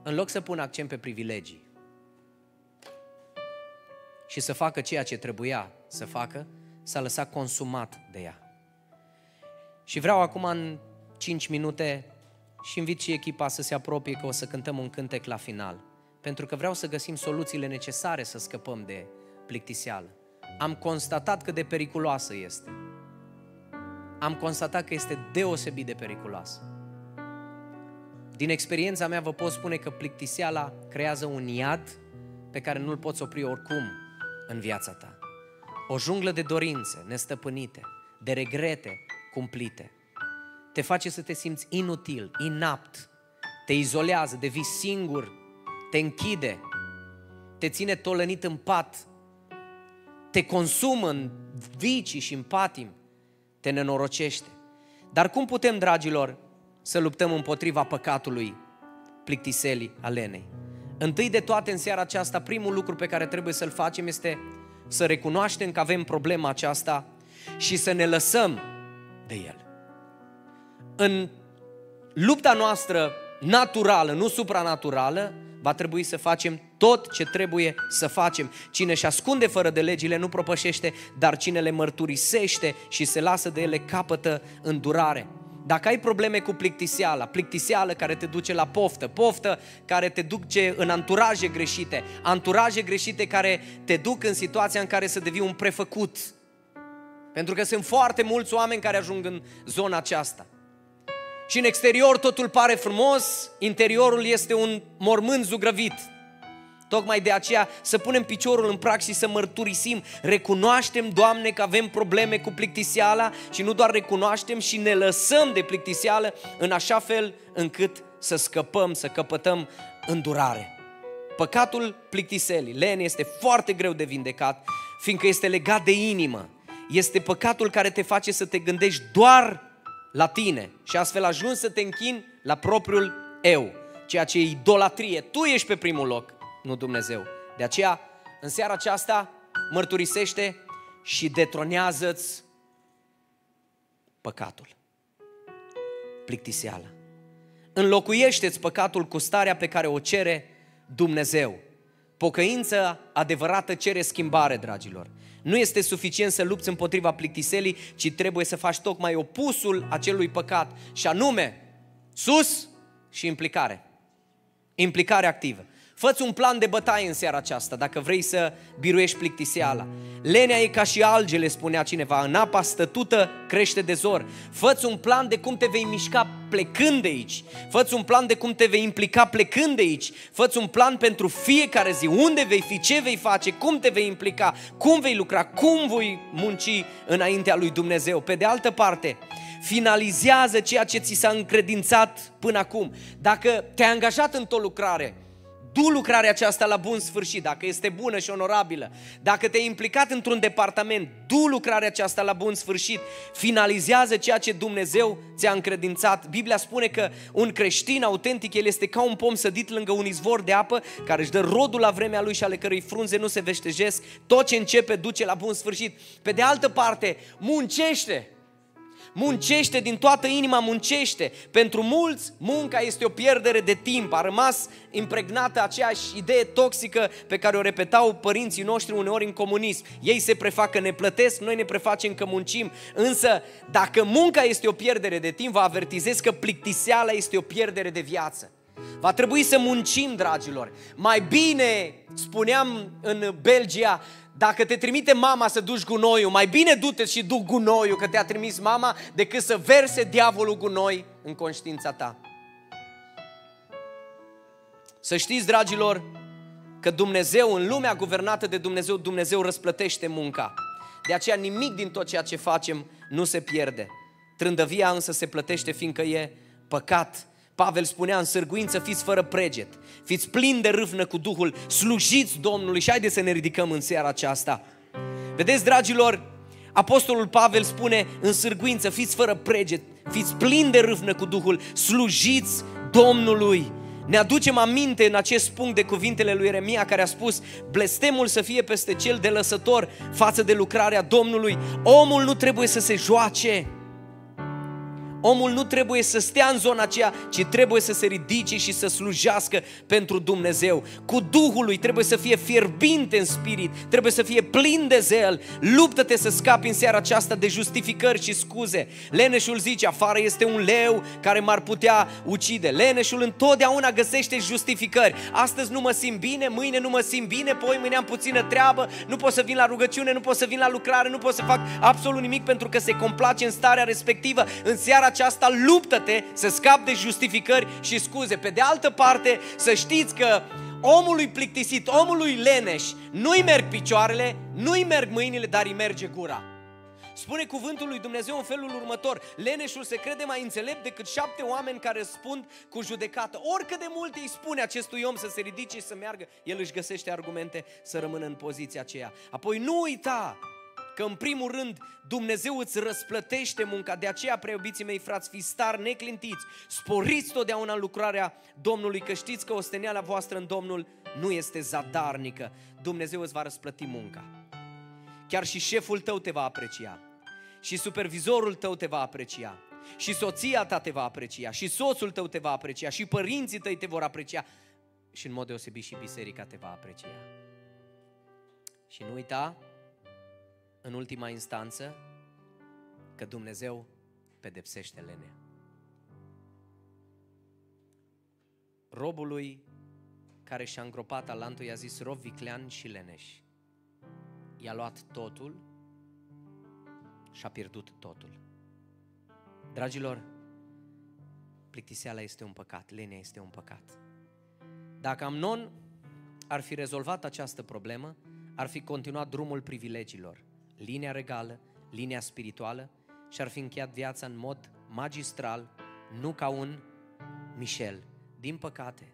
în loc să pună accent pe privilegii și să facă ceea ce trebuia să facă, s-a lăsat consumat de ea. Și vreau acum în 5 minute și invit și echipa să se apropie că o să cântăm un cântec la final pentru că vreau să găsim soluțiile necesare să scăpăm de plictiseală. Am constatat cât de periculoasă este. Am constatat că este deosebit de periculoasă. Din experiența mea vă pot spune că plictiseala creează un iad pe care nu-l poți opri oricum în viața ta. O junglă de dorințe nestăpânite, de regrete cumplite. Te face să te simți inutil, inapt, te izolează, devii singur, te închide, te ține tolănit în pat, te consumă în vicii și în patim, te nenorocește. Dar cum putem, dragilor, să luptăm împotriva păcatului plictiselii alenei? Întâi de toate, în seara aceasta, primul lucru pe care trebuie să-l facem este să recunoaștem că avem problema aceasta și să ne lăsăm de el. În lupta noastră naturală, nu supranaturală, va trebui să facem tot ce trebuie să facem. Cine își ascunde fără de legile nu propășește, dar cine le mărturisește și se lasă de ele capătă îndurare. Dacă ai probleme cu plictiseala, plictiseala care te duce la poftă, poftă care te duce în anturaje greșite, anturaje greșite care te duc în situația în care să devii un prefăcut. Pentru că sunt foarte mulți oameni care ajung în zona aceasta. Și în exterior totul pare frumos, interiorul este un mormânt zugrăvit. Tocmai de aceea să punem piciorul în prax și să mărturisim, recunoaștem, Doamne, că avem probleme cu plictiseala și nu doar recunoaștem și ne lăsăm de plictiseală în așa fel încât să scăpăm, să căpătăm îndurare. Păcatul plictiselii, len, este foarte greu de vindecat, fiindcă este legat de inimă. Este păcatul care te face să te gândești doar la tine și astfel ajungi să te închin la propriul eu, ceea ce e idolatrie. Tu ești pe primul loc, nu Dumnezeu. De aceea, în seara aceasta, mărturisește și detronează-ți păcatul. Plictiseală. Înlocuiește-ți păcatul cu starea pe care o cere Dumnezeu. Pocăința adevărată cere schimbare, dragilor. Nu este suficient să lupți împotriva plictiselii, ci trebuie să faci tocmai opusul acelui păcat și anume sus și implicare. Implicare activă. Făți un plan de bătaie în seara aceasta, dacă vrei să biruiești plictiseala. Lenea e ca și algele, spunea cineva, în apa stătută crește de zor. Făți un plan de cum te vei mișca plecând de aici. Făți un plan de cum te vei implica plecând de aici. Făți un plan pentru fiecare zi, unde vei fi, ce vei face, cum te vei implica, cum vei lucra, cum voi munci înaintea lui Dumnezeu. Pe de altă parte, finalizează ceea ce ți s-a încredințat până acum. Dacă te-ai angajat într-o lucrare, Du lucrarea aceasta la bun sfârșit, dacă este bună și onorabilă. Dacă te-ai implicat într-un departament, du lucrarea aceasta la bun sfârșit. Finalizează ceea ce Dumnezeu ți-a încredințat. Biblia spune că un creștin autentic, el este ca un pom sădit lângă un izvor de apă care își dă rodul la vremea lui și ale cărui frunze nu se veștejesc. Tot ce începe duce la bun sfârșit. Pe de altă parte, muncește Muncește din toată inima, muncește. Pentru mulți, munca este o pierdere de timp. A rămas impregnată aceeași idee toxică pe care o repetau părinții noștri uneori în comunism. Ei se prefacă că ne plătesc, noi ne prefacem că muncim. Însă, dacă munca este o pierdere de timp, vă avertizez că plictiseala este o pierdere de viață. Va trebui să muncim, dragilor. Mai bine, spuneam în Belgia, dacă te trimite mama să duci gunoiul, mai bine du-te și du gunoiul că te-a trimis mama decât să verse diavolul gunoi în conștiința ta. Să știți, dragilor, că Dumnezeu, în lumea guvernată de Dumnezeu, Dumnezeu răsplătește munca. De aceea nimic din tot ceea ce facem nu se pierde. Trândăvia însă se plătește fiindcă e păcat Pavel spunea în sârguință, fiți fără preget, fiți plini de râvnă cu Duhul, slujiți Domnului și haideți să ne ridicăm în seara aceasta. Vedeți, dragilor, Apostolul Pavel spune în sârguință, fiți fără preget, fiți plini de râvnă cu Duhul, slujiți Domnului. Ne aducem aminte în acest punct de cuvintele lui Eremia care a spus Blestemul să fie peste cel de lăsător față de lucrarea Domnului. Omul nu trebuie să se joace Omul nu trebuie să stea în zona aceea, ci trebuie să se ridice și să slujească pentru Dumnezeu. Cu Duhul lui trebuie să fie fierbinte în spirit, trebuie să fie plin de zel. Luptă-te să scapi în seara aceasta de justificări și scuze. Leneșul zice, afară este un leu care m-ar putea ucide. Leneșul întotdeauna găsește justificări. Astăzi nu mă simt bine, mâine nu mă simt bine, poi mâine am puțină treabă, nu pot să vin la rugăciune, nu pot să vin la lucrare, nu pot să fac absolut nimic pentru că se complace în starea respectivă. În seara aceasta, luptă-te să scapi de justificări și scuze. Pe de altă parte, să știți că omului plictisit, omului leneș, nu-i merg picioarele, nu-i merg mâinile, dar îi merge gura. Spune cuvântul lui Dumnezeu în felul următor, leneșul se crede mai înțelept decât șapte oameni care răspund cu judecată. Oricât de mult îi spune acestui om să se ridice și să meargă, el își găsește argumente să rămână în poziția aceea. Apoi nu uita Că în primul rând Dumnezeu îți răsplătește munca, de aceea, preobiții mei frați, fiți star neclintiți, sporiți totdeauna lucrarea Domnului, că știți că osteneala voastră în Domnul nu este zadarnică. Dumnezeu îți va răsplăti munca. Chiar și șeful tău te va aprecia. Și supervizorul tău te va aprecia. Și soția ta te va aprecia. Și soțul tău te va aprecia. Și părinții tăi te vor aprecia. Și în mod deosebit și biserica te va aprecia. Și nu uita, în ultima instanță, că Dumnezeu pedepsește lenea. Robului care și-a îngropat talentul i-a zis rob viclean și leneș. I-a luat totul și a pierdut totul. Dragilor, plictiseala este un păcat, lenea este un păcat. Dacă Amnon ar fi rezolvat această problemă, ar fi continuat drumul privilegiilor linia regală, linia spirituală și ar fi încheiat viața în mod magistral, nu ca un Michel. Din păcate,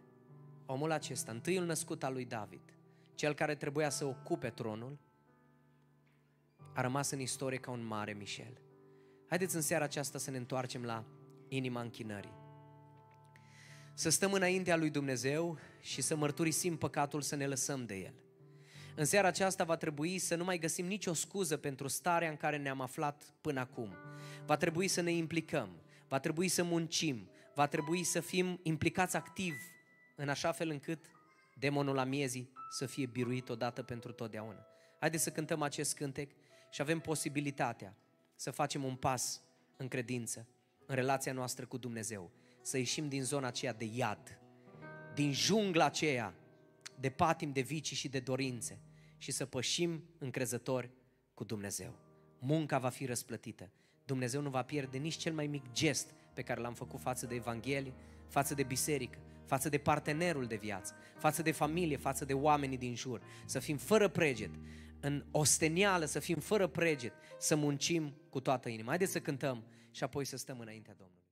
omul acesta, întâiul născut al lui David, cel care trebuia să ocupe tronul, a rămas în istorie ca un mare Michel. Haideți în seara aceasta să ne întoarcem la inima închinării. Să stăm înaintea lui Dumnezeu și să mărturisim păcatul, să ne lăsăm de el. În seara aceasta va trebui să nu mai găsim nicio scuză pentru starea în care ne-am aflat până acum. Va trebui să ne implicăm, va trebui să muncim, va trebui să fim implicați activ în așa fel încât demonul la miezii să fie biruit odată pentru totdeauna. Haideți să cântăm acest cântec și avem posibilitatea să facem un pas în credință, în relația noastră cu Dumnezeu, să ieșim din zona aceea de iad, din jungla aceea de patim, de vicii și de dorințe și să pășim încrezători cu Dumnezeu. Munca va fi răsplătită. Dumnezeu nu va pierde nici cel mai mic gest pe care l-am făcut față de Evanghelie, față de biserică, față de partenerul de viață, față de familie, față de oamenii din jur. Să fim fără preget, în ostenială, să fim fără preget, să muncim cu toată inima. Haideți să cântăm și apoi să stăm înaintea Domnului.